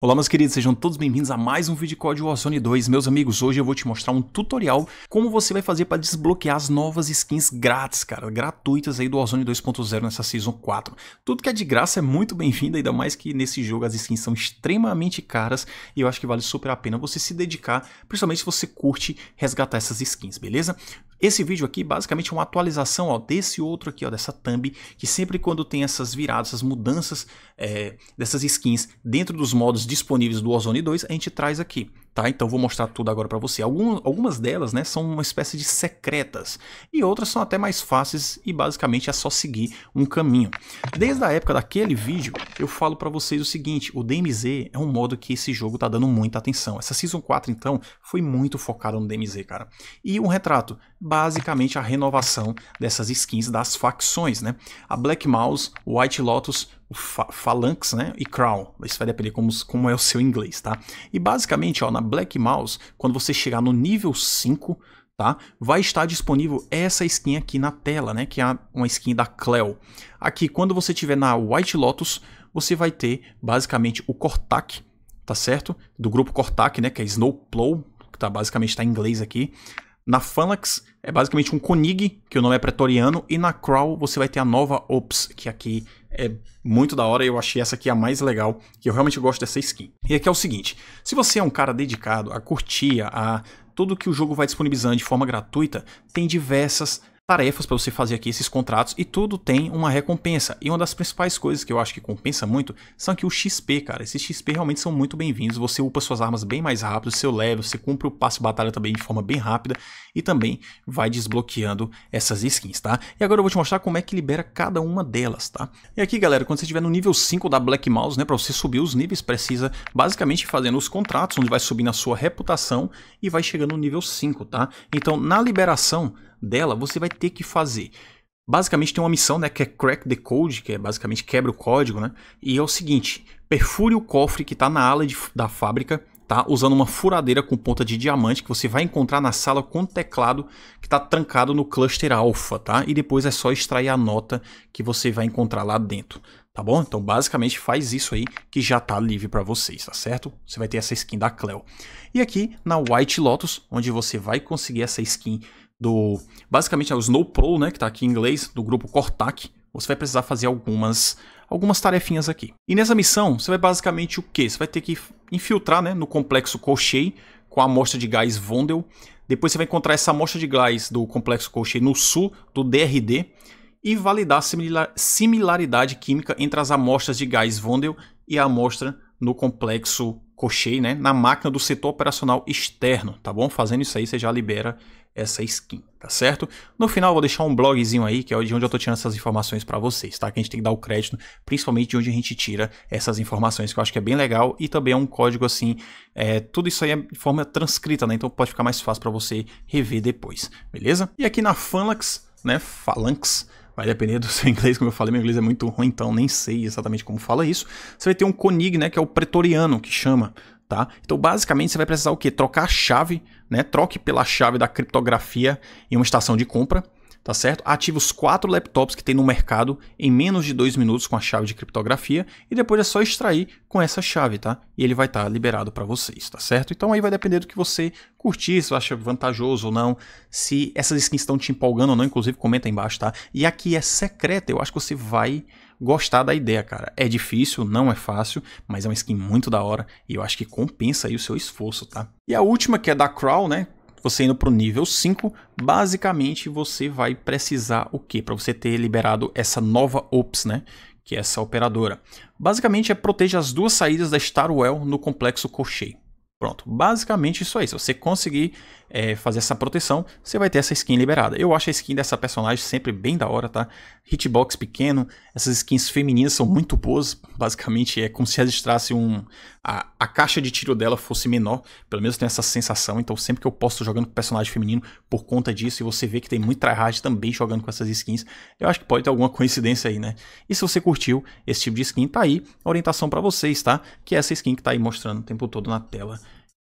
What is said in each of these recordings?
Olá meus queridos, sejam todos bem-vindos a mais um vídeo de código Warzone 2. Meus amigos, hoje eu vou te mostrar um tutorial como você vai fazer para desbloquear as novas skins grátis, cara, gratuitas aí do Warzone 2.0 nessa Season 4. Tudo que é de graça é muito bem-vindo, ainda mais que nesse jogo as skins são extremamente caras e eu acho que vale super a pena você se dedicar, principalmente se você curte resgatar essas skins, beleza? Esse vídeo aqui basicamente é uma atualização ó, desse outro aqui, ó, dessa thumb, que sempre quando tem essas viradas, essas mudanças é, dessas skins dentro dos modos disponíveis do Ozone 2, a gente traz aqui tá? Então vou mostrar tudo agora para você. Algum, algumas delas, né, são uma espécie de secretas e outras são até mais fáceis e basicamente é só seguir um caminho. Desde a época daquele vídeo, eu falo para vocês o seguinte, o DMZ é um modo que esse jogo tá dando muita atenção. Essa Season 4, então, foi muito focada no DMZ, cara. E um retrato, basicamente a renovação dessas skins das facções, né? A Black Mouse, White Lotus, o Phalanx né, e Crown. Isso vai depender como, como é o seu inglês, tá? E basicamente, ó, na Black Mouse, quando você chegar no nível 5, tá? Vai estar disponível essa skin aqui na tela, né? Que é uma skin da Cleo. Aqui, quando você tiver na White Lotus, você vai ter basicamente o Cortac, tá certo? Do grupo Cortac, né? Que é Snowplow, que tá, basicamente está em inglês aqui. Na Phalanx é basicamente um Konig, que o nome é pretoriano, e na Crawl você vai ter a nova Ops, que aqui é muito da hora e eu achei essa aqui a mais legal, que eu realmente gosto dessa skin. E aqui é o seguinte, se você é um cara dedicado a curtir, a tudo que o jogo vai disponibilizando de forma gratuita, tem diversas tarefas para você fazer aqui esses contratos e tudo tem uma recompensa. E uma das principais coisas que eu acho que compensa muito são que o XP, cara. Esses XP realmente são muito bem-vindos. Você upa suas armas bem mais rápido, seu level, você cumpre o passo batalha também de forma bem rápida e também vai desbloqueando essas skins, tá? E agora eu vou te mostrar como é que libera cada uma delas, tá? E aqui, galera, quando você estiver no nível 5 da Black Mouse, né, para você subir os níveis, precisa basicamente fazendo os contratos, onde vai subindo a sua reputação e vai chegando no nível 5, tá? Então, na liberação dela, você vai ter que fazer. Basicamente tem uma missão, né, que é crack the code, que é basicamente quebra o código, né? E é o seguinte, perfure o cofre que está na ala de, da fábrica, tá? Usando uma furadeira com ponta de diamante que você vai encontrar na sala com teclado que está trancado no cluster alpha, tá? E depois é só extrair a nota que você vai encontrar lá dentro, tá bom? Então basicamente faz isso aí que já tá livre para vocês, tá certo? Você vai ter essa skin da Cleo. E aqui na White Lotus, onde você vai conseguir essa skin do basicamente é o Pro né, que está aqui em inglês, do grupo Cortac, você vai precisar fazer algumas algumas tarefinhas aqui. E nessa missão, você vai basicamente o quê? Você vai ter que infiltrar, né, no complexo Cochei com a amostra de gás Vondel. Depois você vai encontrar essa amostra de gás do complexo Cochei no sul do DRD e validar a similar, similaridade química entre as amostras de gás Vondel e a amostra no complexo Cochei, né, na máquina do setor operacional externo, tá bom? Fazendo isso aí, você já libera essa skin, tá certo? No final vou deixar um blogzinho aí, que é de onde eu tô tirando essas informações para vocês, tá? Que a gente tem que dar o crédito, principalmente de onde a gente tira essas informações, que eu acho que é bem legal e também é um código assim, é, tudo isso aí é de forma transcrita, né? Então pode ficar mais fácil para você rever depois, beleza? E aqui na Phalanx, né, Phalanx, vai depender do seu inglês, como eu falei, meu inglês é muito ruim, então nem sei exatamente como fala isso. Você vai ter um conig, né, que é o pretoriano, que chama, tá? Então, basicamente, você vai precisar o quê? Trocar a chave, né? Troque pela chave da criptografia em uma estação de compra, tá certo? Ative os quatro laptops que tem no mercado em menos de dois minutos com a chave de criptografia e depois é só extrair com essa chave, tá? E ele vai estar tá liberado para vocês, tá certo? Então aí vai depender do que você curtir, se você acha vantajoso ou não, se essas skins estão te empolgando ou não, inclusive comenta aí embaixo, tá? E aqui é secreta, eu acho que você vai gostar da ideia, cara. É difícil, não é fácil, mas é uma skin muito da hora e eu acho que compensa aí o seu esforço, tá? E a última que é da Crow, né? Você indo para o nível 5, basicamente você vai precisar o quê? Para você ter liberado essa nova Ops, né? Que é essa operadora. Basicamente é proteger as duas saídas da Starwell no complexo Cochei. Pronto, basicamente isso aí. Se você conseguir é, fazer essa proteção, você vai ter essa skin liberada. Eu acho a skin dessa personagem sempre bem da hora, tá? Hitbox pequeno, essas skins femininas são muito boas, basicamente é como se registrasse um... A, a caixa de tiro dela fosse menor, pelo menos tem essa sensação, então sempre que eu posto jogando com personagem feminino, por conta disso, e você vê que tem muito tryhard também jogando com essas skins, eu acho que pode ter alguma coincidência aí, né? E se você curtiu esse tipo de skin, tá aí a orientação para vocês, tá? Que é essa skin que tá aí mostrando o tempo todo na tela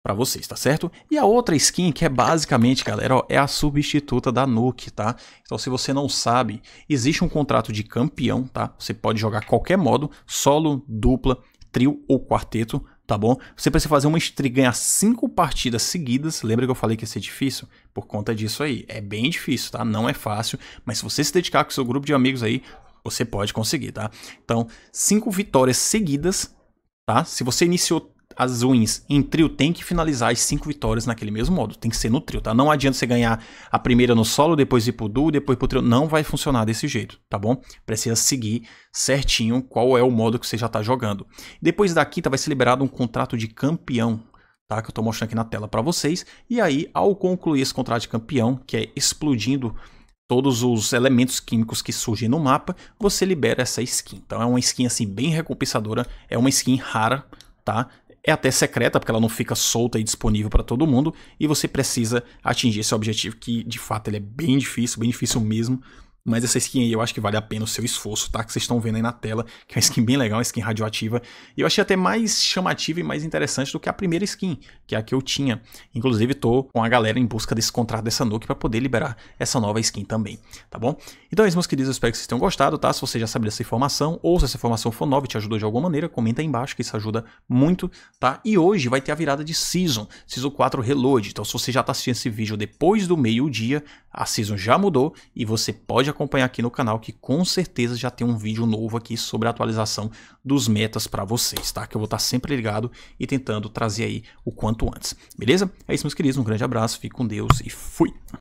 para vocês, tá certo? E a outra skin que é basicamente, galera, ó, é a substituta da Nuke, tá? Então se você não sabe, existe um contrato de campeão, tá? Você pode jogar qualquer modo, solo, dupla, trio ou quarteto, tá bom? Você precisa fazer uma streak, ganhar 5 partidas seguidas, lembra que eu falei que ia ser difícil? Por conta disso aí, é bem difícil, tá? Não é fácil, mas se você se dedicar com seu grupo de amigos aí, você pode conseguir, tá? Então, 5 vitórias seguidas, tá? Se você iniciou as wins em trio tem que finalizar as cinco vitórias naquele mesmo modo. Tem que ser no trio, tá? Não adianta você ganhar a primeira no solo, depois ir pro duo, depois pro trio. Não vai funcionar desse jeito, tá bom? Precisa seguir certinho qual é o modo que você já tá jogando. Depois da quinta vai ser liberado um contrato de campeão, tá? Que eu tô mostrando aqui na tela para vocês. E aí, ao concluir esse contrato de campeão, que é explodindo todos os elementos químicos que surgem no mapa, você libera essa skin. Então é uma skin assim bem recompensadora, é uma skin rara, tá? é até secreta, porque ela não fica solta e disponível para todo mundo, e você precisa atingir esse objetivo que de fato ele é bem difícil, bem difícil mesmo. Mas essa skin aí eu acho que vale a pena o seu esforço, tá? Que vocês estão vendo aí na tela, que é uma skin bem legal, uma skin radioativa. E eu achei até mais chamativa e mais interessante do que a primeira skin, que é a que eu tinha. Inclusive, tô com a galera em busca desse contrato dessa Nuke para poder liberar essa nova skin também, tá bom? Então é isso, meus queridos, eu espero que vocês tenham gostado, tá? Se você já sabe dessa informação, ou se essa informação for nova e te ajudou de alguma maneira, comenta aí embaixo que isso ajuda muito, tá? E hoje vai ter a virada de Season, Season 4 Reload. Então se você já tá assistindo esse vídeo depois do meio-dia, a Season já mudou e você pode acompanhar aqui no canal que com certeza já tem um vídeo novo aqui sobre a atualização dos metas para vocês, tá? Que eu vou estar tá sempre ligado e tentando trazer aí o quanto antes. Beleza? É isso, meus queridos. Um grande abraço, fique com Deus e fui!